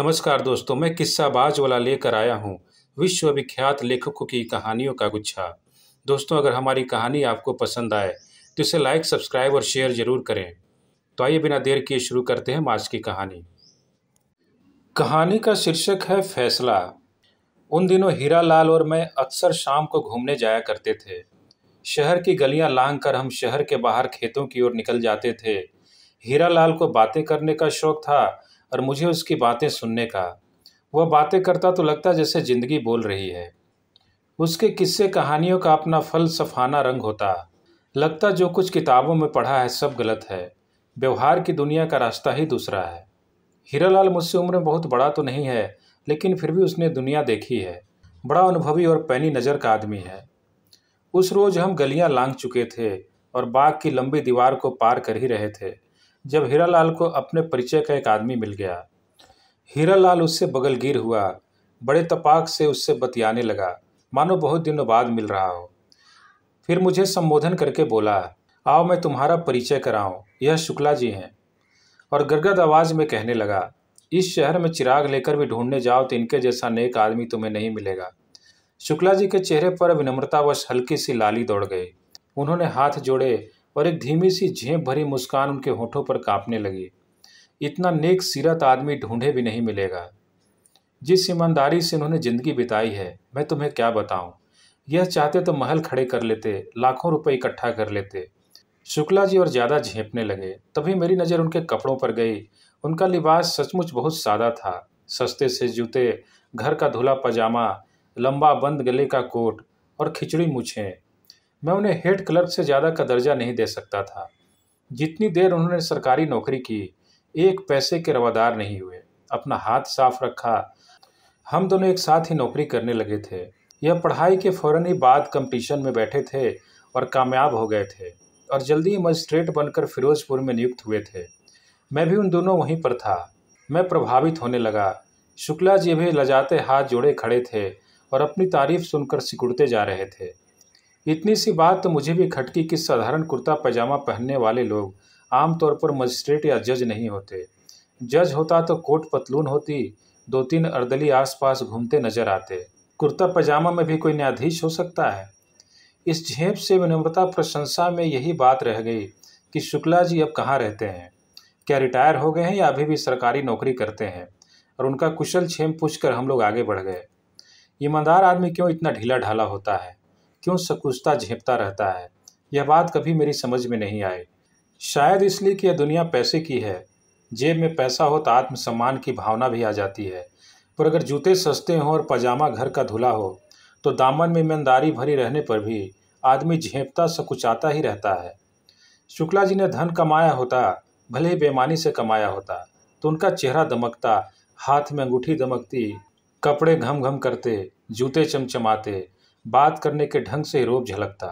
नमस्कार दोस्तों मैं किस्सा बाज वाला लेकर आया हूँ विश्वविख्यात लेखकों की कहानियों का गुच्छा दोस्तों अगर हमारी कहानी आपको पसंद आए तो इसे लाइक सब्सक्राइब और शेयर जरूर करें तो आइए बिना देर किए शुरू करते हैं आज की कहानी कहानी का शीर्षक है फैसला उन दिनों हीरा लाल और मैं अक्सर शाम को घूमने जाया करते थे शहर की गलियां लांग कर हम शहर के बाहर खेतों की ओर निकल जाते थे हीरा लाल को बातें करने का शौक था और मुझे उसकी बातें सुनने का वह बातें करता तो लगता जैसे ज़िंदगी बोल रही है उसके किस्से कहानियों का अपना फलसफाना रंग होता लगता जो कुछ किताबों में पढ़ा है सब गलत है व्यवहार की दुनिया का रास्ता ही दूसरा है हीरालाल मुझसे उम्र में बहुत बड़ा तो नहीं है लेकिन फिर भी उसने दुनिया देखी है बड़ा अनुभवी और पैनी नज़र का आदमी है उस रोज़ हम गलियां लांग चुके थे और बाग की लंबी दीवार को पार कर ही रहे थे जब हीरालाल को अपने परिचय का एक आदमी मिल गया हीरालाल उससे बगलगीर हुआ बड़े तपाक से उससे बतियाने लगा मानो बहुत दिनों बाद मिल रहा हो फिर मुझे संबोधन करके बोला आओ मैं तुम्हारा परिचय कराऊं यह शुक्ला जी हैं और गरगद आवाज़ में कहने लगा इस शहर में चिराग लेकर भी ढूंढने जाओ तो इनके जैसा नेक आदमी तुम्हें नहीं मिलेगा शुक्ला जी के चेहरे पर विनम्रतावश हल्की सी लाली दौड़ गई उन्होंने हाथ जोड़े और एक धीमी सी झेप भरी मुस्कान उनके होठों पर कांपने लगी इतना नेक सीरत आदमी ढूंढे भी नहीं मिलेगा जिस ईमानदारी से उन्होंने ज़िंदगी बिताई है मैं तुम्हें क्या बताऊं यह चाहते तो महल खड़े कर लेते लाखों रुपए इकट्ठा कर लेते शुक्ला जी और ज़्यादा झेपने लगे तभी मेरी नज़र उनके कपड़ों पर गई उनका लिबास सचमुच बहुत सादा था सस्ते से जूते घर का धुला पजामा लंबा बंद गले का कोट और खिचड़ी मुछें मैं उन्हें हेड क्लर्क से ज़्यादा का दर्जा नहीं दे सकता था जितनी देर उन्होंने सरकारी नौकरी की एक पैसे के रवादार नहीं हुए अपना हाथ साफ रखा हम दोनों एक साथ ही नौकरी करने लगे थे यह पढ़ाई के फ़ौर ही बाद कंपटीशन में बैठे थे और कामयाब हो गए थे और जल्दी ही मजिस्ट्रेट बनकर फिरोजपुर में नियुक्त हुए थे मैं भी उन दोनों वहीं पर था मैं प्रभावित होने लगा शुक्ला जी भी लजाते हाथ जोड़े खड़े थे और अपनी तारीफ सुनकर सिकुड़ते जा रहे थे इतनी सी बात तो मुझे भी खटकी कि साधारण कुर्ता पजामा पहनने वाले लोग आमतौर पर मजिस्ट्रेट या जज नहीं होते जज होता तो कोट पतलून होती दो तीन अर्दली आसपास घूमते नजर आते कुर्ता पजामा में भी कोई न्यायाधीश हो सकता है इस झेप से विनम्रता प्रशंसा में यही बात रह गई कि शुक्ला जी अब कहाँ रहते हैं क्या रिटायर हो गए हैं या अभी भी सरकारी नौकरी करते हैं और उनका कुशल छेम पूछकर हम लोग आगे बढ़ गए ईमानदार आदमी क्यों इतना ढीला ढाला होता है क्यों सकुचता झेपता रहता है यह बात कभी मेरी समझ में नहीं आई शायद इसलिए कि यह दुनिया पैसे की है जेब में पैसा हो तो आत्मसम्मान की भावना भी आ जाती है पर अगर जूते सस्ते हों और पजामा घर का धुला हो तो दामन में ईमानदारी भरी रहने पर भी आदमी झेपता सकुचाता ही रहता है शुक्ला जी ने धन कमाया होता भले ही बेमानी से कमाया होता तो उनका चेहरा दमकता हाथ में अंगूठी दमकती कपड़े घम घम करते जूते चमचमाते बात करने के ढंग से रोब झलकता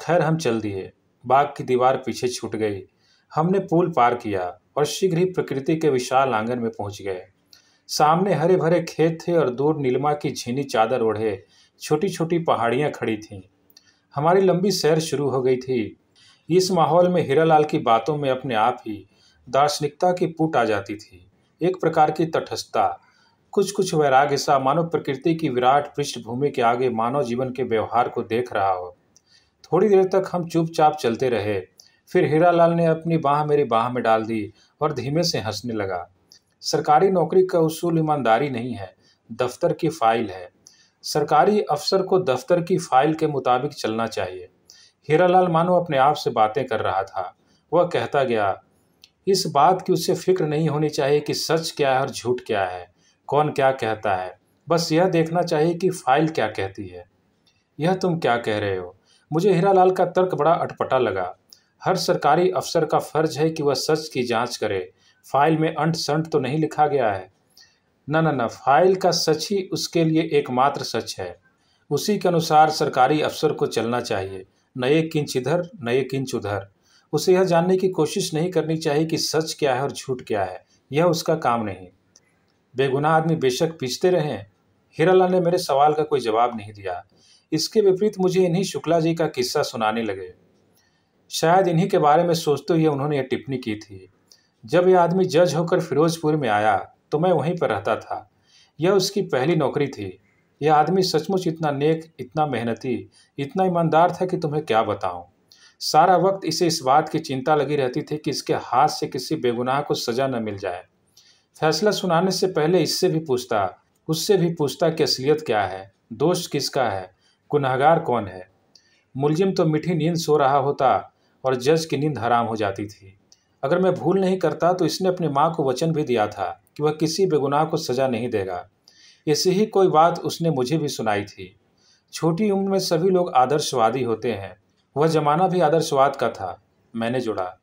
खैर हम चल दिए बाग की दीवार पीछे छूट गई हमने पुल पार किया और शीघ्र ही प्रकृति के विशाल आंगन में पहुंच गए सामने हरे भरे खेत थे और दूर नीलमा की झीनी चादर ओढ़े छोटी छोटी पहाड़ियाँ खड़ी थीं हमारी लंबी सैर शुरू हो गई थी इस माहौल में हीरालाल की बातों में अपने आप ही दार्शनिकता की पुट आ जाती थी एक प्रकार की तटस्थता कुछ कुछ वैराग ऐसा मानव प्रकृति की विराट पृष्ठभूमि के आगे मानव जीवन के व्यवहार को देख रहा हो थोड़ी देर तक हम चुपचाप चलते रहे फिर हीरालाल ने अपनी बाह मेरी बाह में डाल दी और धीमे से हंसने लगा सरकारी नौकरी का उसूल ईमानदारी नहीं है दफ्तर की फाइल है सरकारी अफसर को दफ्तर की फाइल के मुताबिक चलना चाहिए हीरालाल मानो अपने आप से बातें कर रहा था वह कहता गया इस बात की उससे फिक्र नहीं होनी चाहिए कि सच क्या है और झूठ क्या है कौन क्या कहता है बस यह देखना चाहिए कि फाइल क्या कहती है यह तुम क्या कह रहे हो मुझे हीरालाल का तर्क बड़ा अटपटा लगा हर सरकारी अफसर का फर्ज है कि वह सच की जांच करे फाइल में अंट संट तो नहीं लिखा गया है न न न फाइल का सच ही उसके लिए एकमात्र सच है उसी के अनुसार सरकारी अफसर को चलना चाहिए नए किंच इधर नए किंच उधर उसे यह जानने की कोशिश नहीं करनी चाहिए कि सच क्या है और झूठ क्या है यह उसका काम नहीं बेगुनाह आदमी बेशक पीछते रहे हीरालाल ने मेरे सवाल का कोई जवाब नहीं दिया इसके विपरीत मुझे इन्हीं शुक्ला जी का किस्सा सुनाने लगे शायद इन्हीं के बारे में सोचते हुए उन्होंने ये टिप्पणी की थी जब यह आदमी जज होकर फिरोजपुर में आया तो मैं वहीं पर रहता था यह उसकी पहली नौकरी थी यह आदमी सचमुच इतना नेक इतना मेहनती इतना ईमानदार था कि तुम्हें क्या बताऊं सारा वक्त इसे इस बात की चिंता लगी रहती थी कि इसके हाथ से किसी बेगुनाह को सजा न मिल जाए फैसला सुनाने से पहले इससे भी पूछता उससे भी पूछता कि असलियत क्या है दोष किसका है गुनहगार कौन है मुलजिम तो मीठी नींद सो रहा होता और जज की नींद हराम हो जाती थी अगर मैं भूल नहीं करता तो इसने अपनी माँ को वचन भी दिया था कि वह किसी बेगुनाह को सज़ा नहीं देगा ऐसी ही कोई बात उसने मुझे भी सुनाई थी छोटी उम्र में सभी लोग आदर्शवादी होते हैं वह जमाना भी आदर्शवाद का था मैंने जुड़ा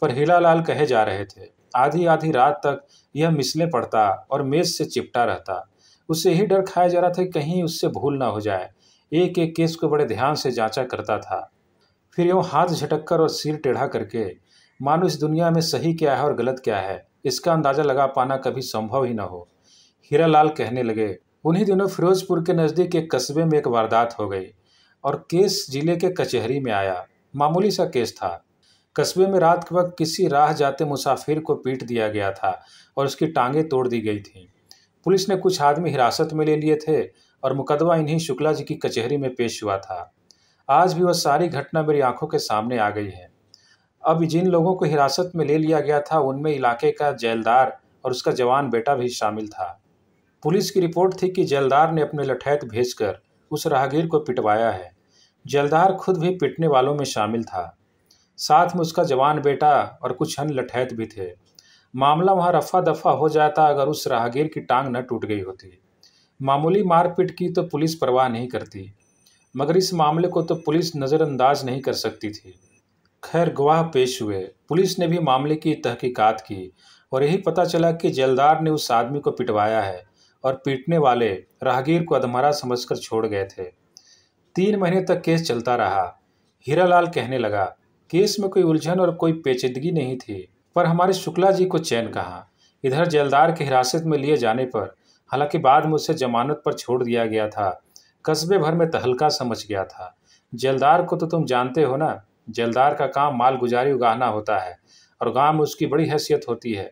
पर हीरा लाल कहे जा रहे थे आधी आधी रात तक यह मिसले पड़ता और मेज से चिपटा रहता उसे ही डर खाया जा रहा था कहीं उससे भूल ना हो जाए एक एक केस को बड़े ध्यान से जांचा करता था फिर यूँ हाथ झटक कर और सिर टेढ़ा करके मानो इस दुनिया में सही क्या है और गलत क्या है इसका अंदाज़ा लगा पाना कभी संभव ही ना हो हीरा कहने लगे उन्हीं दिनों फिरोजपुर के नज़दीक एक कस्बे में एक वारदात हो गई और केस जिले के कचहरी में आया मामूली सा केस था कस्बे में रात के वक्त किसी राह जाते मुसाफिर को पीट दिया गया था और उसकी टांगें तोड़ दी गई थीं पुलिस ने कुछ आदमी हिरासत में ले लिए थे और मुकदमा इन्हीं शुक्ला जी की कचहरी में पेश हुआ था आज भी वह सारी घटना मेरी आंखों के सामने आ गई है अब जिन लोगों को हिरासत में ले लिया गया था उनमें इलाके का जेलदार और उसका जवान बेटा भी शामिल था पुलिस की रिपोर्ट थी कि जेलदार ने अपने लठैत भेजकर उस राहगीर को पिटवाया है जेलदार खुद भी पिटने वालों में शामिल था साथ में उसका जवान बेटा और कुछ अन लठैत भी थे मामला वहाँ रफा दफा हो जाता अगर उस राहगीर की टांग न टूट गई होती मामूली मारपीट की तो पुलिस परवाह नहीं करती मगर इस मामले को तो पुलिस नज़रअंदाज नहीं कर सकती थी खैर गवाह पेश हुए पुलिस ने भी मामले की तहकीकात की और यही पता चला कि जलदार ने उस आदमी को पिटवाया है और पीटने वाले राहगीर को अधमरा समझकर छोड़ गए थे तीन महीने तक केस चलता रहा हीरालाल कहने लगा केस में कोई उलझन और कोई पेचीदगी नहीं थी पर हमारे शुक्ला जी को चैन कहा इधर जेलदार के हिरासत में लिए जाने पर हालांकि बाद में उसे जमानत पर छोड़ दिया गया था कस्बे भर में तहलका समझ गया था जेलदार को तो तुम जानते हो ना जेलदार का काम माल गुजारी उगाना होता है और गांव में उसकी बड़ी हैसियत होती है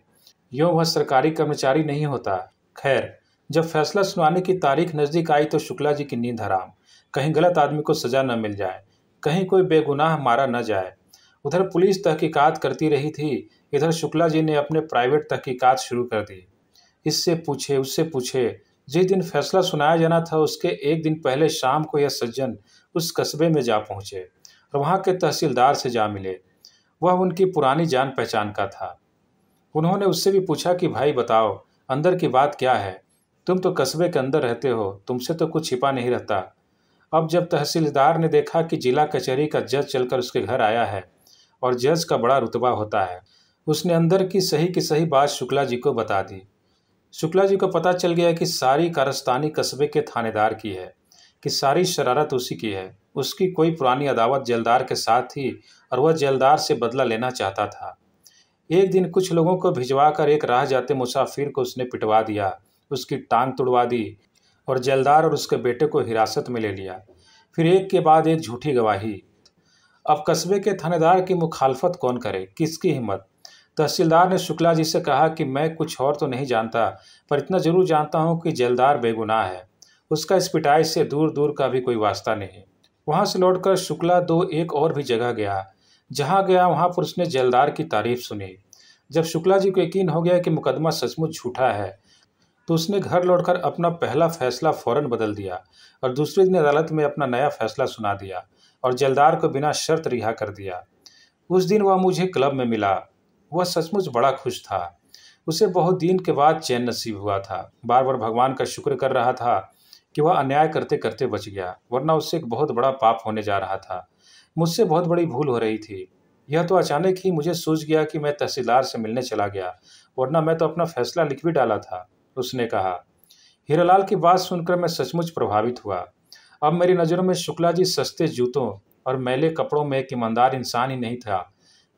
यूँ वह सरकारी कर्मचारी नहीं होता खैर जब फैसला सुनाने की तारीख नज़दीक आई तो शुक्ला जी की नींद हराम कहीं गलत आदमी को सज़ा न मिल जाए कहीं कोई बेगुनाह मारा न जाए उधर पुलिस तहकीकात करती रही थी इधर शुक्ला जी ने अपने प्राइवेट तहकीकात शुरू कर दी इससे पूछे उससे पूछे जिस दिन फैसला सुनाया जाना था उसके एक दिन पहले शाम को यह सज्जन उस कस्बे में जा पहुँचे और वहाँ के तहसीलदार से जा मिले वह उनकी पुरानी जान पहचान का था उन्होंने उससे भी पूछा कि भाई बताओ अंदर की बात क्या है तुम तो कस्बे के अंदर रहते हो तुमसे तो कुछ छिपा नहीं रहता अब जब तहसीलदार ने देखा कि जिला कचहरी का जज चलकर उसके घर आया है और जज का बड़ा रुतबा होता है उसने अंदर की सही की सही बात शुक्ला जी को बता दी शुक्ला जी को पता चल गया कि सारी कारस्तानी कस्बे के थानेदार की है कि सारी शरारत उसी की है उसकी कोई पुरानी अदावत जलदार के साथ थी और वह जलदार से बदला लेना चाहता था एक दिन कुछ लोगों को भिजवा कर एक राह जाते मुसाफिर को उसने पिटवा दिया उसकी टांग तुड़वा दी और जलदार और उसके बेटे को हिरासत में ले लिया फिर एक के बाद एक झूठी गवाही अब कस्बे के थानेदार की मुखालफत कौन करे किसकी हिम्मत तहसीलदार ने शुक्ला जी से कहा कि मैं कुछ और तो नहीं जानता पर इतना जरूर जानता हूँ कि जलदार बेगुनाह है उसका इस पिटाई से दूर दूर का भी कोई वास्ता नहीं वहाँ से लौटकर शुक्ला दो एक और भी जगह गया जहाँ गया वहाँ पर उसने जलदार की तारीफ सुनी जब शुक्ला जी को यकीन हो गया कि मुकदमा सचमुच झूठा है तो उसने घर लौटकर अपना पहला फैसला फौरन बदल दिया और दूसरे दिन अदालत में अपना नया फैसला सुना दिया और जलदार को बिना शर्त रिहा कर दिया उस दिन वह मुझे क्लब में मिला वह सचमुच बड़ा खुश था उसे बहुत दिन के बाद चैन नसीब हुआ था बार बार भगवान का शुक्र कर रहा था कि वह अन्याय करते करते बच गया वरना उससे एक बहुत बड़ा पाप होने जा रहा था मुझसे बहुत बड़ी भूल हो रही थी यह तो अचानक ही मुझे सूझ गया कि मैं तहसीलदार से मिलने चला गया वरना मैं तो अपना फैसला लिख भी डाला था उसने कहा हीरालाल की बात सुनकर मैं सचमुच प्रभावित हुआ अब मेरी नज़रों में शुक्ला जी सस्ते जूतों और मैले कपड़ों में एक ईमानदार इंसान ही नहीं था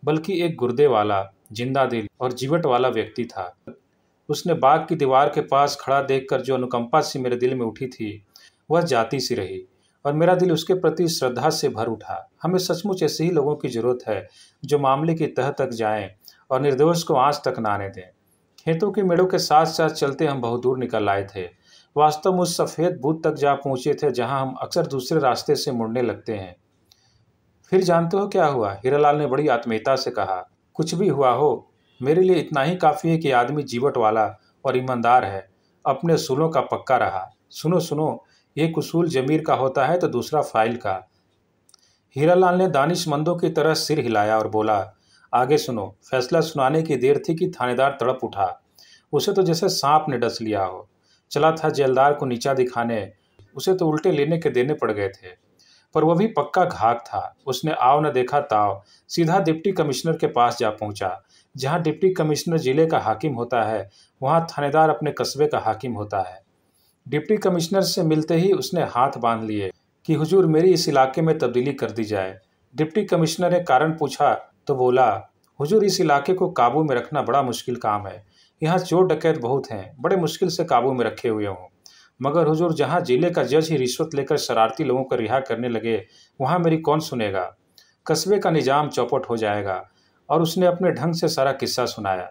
बल्कि एक गुर्दे वाला जिंदा दिल और जीवट वाला व्यक्ति था उसने बाग की दीवार के पास खड़ा देखकर जो अनुकंपा सी मेरे दिल में उठी थी वह जाती सी रही और मेरा दिल उसके प्रति श्रद्धा से भर उठा हमें सचमुच ऐसे ही लोगों की ज़रूरत है जो मामले की तह तक जाएं और निर्दोष को आँच तक ना आने दें खेतों के मेड़ों के साथ साथ चलते हम बहुत दूर निकल आए थे वास्तव में उस सफ़ेद भूत तक जा पहुँचे थे जहाँ हम अक्सर दूसरे रास्ते से मुड़ने लगते हैं फिर जानते हो क्या हुआ हीरालाल ने बड़ी आत्मीयता से कहा कुछ भी हुआ हो मेरे लिए इतना ही काफ़ी है कि आदमी जीवट वाला और ईमानदार है अपने सूलों का पक्का रहा सुनो सुनो एक उसूल जमीर का होता है तो दूसरा फाइल का हीरालाल ने दानिशमंदों की तरह सिर हिलाया और बोला आगे सुनो फैसला सुनाने की देर थी कि थानेदार तड़प उठा उसे तो जैसे सांप ने डस लिया हो चला था जेलदार को नीचा दिखाने उसे तो उल्टे लेने के देने पड़ गए थे पर वह भी पक्का घाक था उसने आव न देखा ताव सीधा डिप्टी कमिश्नर के पास जा पहुंचा जहां डिप्टी कमिश्नर जिले का हाकिम होता है वहां थानेदार अपने कस्बे का हाकिम होता है डिप्टी कमिश्नर से मिलते ही उसने हाथ बांध लिए कि हुजूर मेरी इस इलाके में तब्दीली कर दी जाए डिप्टी कमिश्नर ने कारण पूछा तो बोला हुजूर इस इलाके को काबू में रखना बड़ा मुश्किल काम है यहाँ चोर डकैत बहुत हैं बड़े मुश्किल से काबू में रखे हुए हों मगर हुजूर जहाँ जिले का जज ही रिश्वत लेकर शरारती लोगों को रिहा करने लगे वहाँ मेरी कौन सुनेगा कस्बे का निज़ाम चौपट हो जाएगा और उसने अपने ढंग से सारा किस्सा सुनाया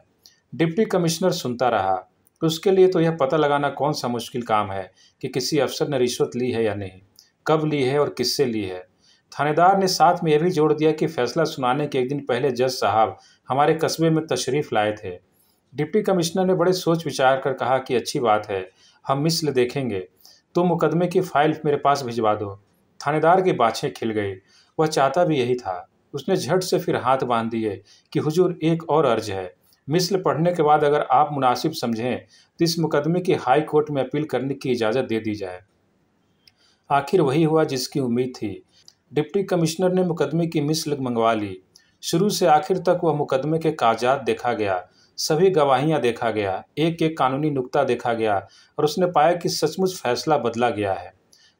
डिप्टी कमिश्नर सुनता रहा उसके लिए तो यह पता लगाना कौन सा मुश्किल काम है कि किसी अफसर ने रिश्वत ली है या नहीं कब ली है और किससे ली है थानेदार ने साथ में यह भी जोड़ दिया कि फैसला सुनाने के एक दिन पहले जज साहब हमारे कस्बे में तशरीफ़ लाए थे डिप्टी कमिश्नर ने बड़े सोच विचार कर कहा कि अच्छी बात है हम मिसल देखेंगे तुम तो मुकदमे की फाइल मेरे पास भिजवा दो थानेदार की बाछें खिल गई वह चाहता भी यही था उसने झट से फिर हाथ बांध दिए कि हुजूर एक और अर्ज है मिसल पढ़ने के बाद अगर आप मुनासिब समझें तो इस मुकदमे की हाई कोर्ट में अपील करने की इजाज़त दे दी जाए आखिर वही हुआ जिसकी उम्मीद थी डिप्टी कमिश्नर ने मुकदमे की मिसल मंगवा ली शुरू से आखिर तक वह मुकदमे के कागजात देखा गया सभी गवाहियां देखा गया एक एक कानूनी नुक्ता देखा गया और उसने पाया कि सचमुच फैसला बदला गया है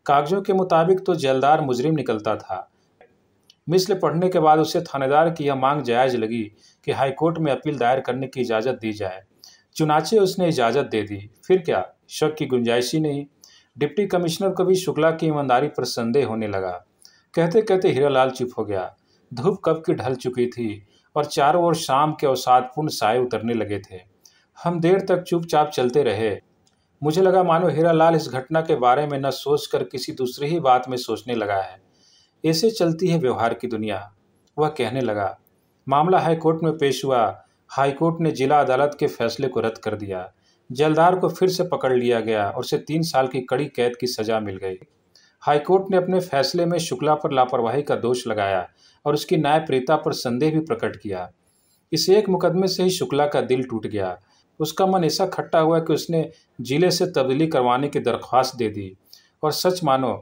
कागजों के मुताबिक तो जेलदार मुजरिम निकलता था मिसल पढ़ने के बाद उसे थानेदार की यह मांग जायज लगी कि हाईकोर्ट में अपील दायर करने की इजाज़त दी जाए चुनाचे उसने इजाज़त दे दी फिर क्या शक की गुंजाइश ही नहीं डिप्टी कमिश्नर को भी शुक्ला की ईमानदारी पर संदेह होने लगा कहते कहते हीरालाल चुप हो गया धूप कब की ढल चुकी थी और चारों ओर शाम के अवसादपूर्ण साय उतरने लगे थे हम देर तक चुपचाप चलते रहे मुझे लगा मानो हीरालाल इस घटना के बारे में न सोचकर किसी दूसरी ही बात में सोचने लगा है ऐसे चलती है व्यवहार की दुनिया वह कहने लगा मामला हाईकोर्ट में पेश हुआ हाईकोर्ट ने जिला अदालत के फैसले को रद्द कर दिया जलदार को फिर से पकड़ लिया गया और उसे तीन साल की कड़ी कैद की सजा मिल गई हाईकोर्ट ने अपने फैसले में शुक्ला पर लापरवाही का दोष लगाया और उसकी न्यायप्रियता पर संदेह भी प्रकट किया इस एक मुकदमे से ही शुक्ला का दिल टूट गया उसका मन ऐसा खट्टा हुआ कि उसने जिले से तब्दीली करवाने की दरख्वास्त दे दी और सच मानो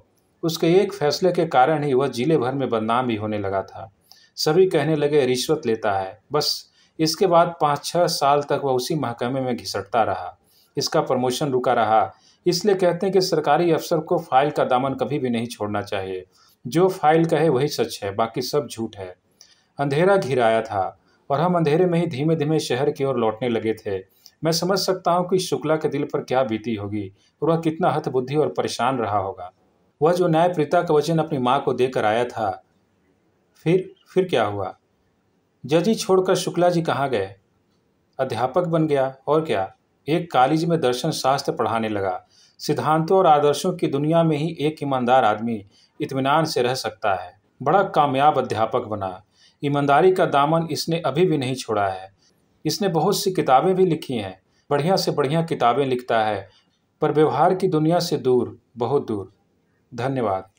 उसके एक फैसले के कारण ही वह जिले भर में बदनाम भी होने लगा था सभी कहने लगे रिश्वत लेता है बस इसके बाद पाँच छः साल तक वह उसी महकमे में घिसटता रहा इसका प्रमोशन रुका रहा इसलिए कहते हैं कि सरकारी अफसर को फाइल का दामन कभी भी नहीं छोड़ना चाहिए जो फाइल कहे वही सच है बाकी सब झूठ है अंधेरा घिराया था और हम अंधेरे में ही धीमे धीमे शहर की ओर लौटने लगे थे मैं समझ सकता हूँ कि शुक्ला के दिल पर क्या बीती होगी और वह कितना हतबुद्धि और परेशान रहा होगा वह जो न्यायप्रीता का वचन अपनी माँ को देकर आया था फिर फिर क्या हुआ जजी छोड़कर शुक्ला जी कहाँ गए अध्यापक बन गया और क्या एक कॉलेज में दर्शन शास्त्र पढ़ाने लगा सिद्धांतों और आदर्शों की दुनिया में ही एक ईमानदार आदमी इतमान से रह सकता है बड़ा कामयाब अध्यापक बना ईमानदारी का दामन इसने अभी भी नहीं छोड़ा है इसने बहुत सी किताबें भी लिखी हैं बढ़िया से बढ़िया किताबें लिखता है पर व्यवहार की दुनिया से दूर बहुत दूर धन्यवाद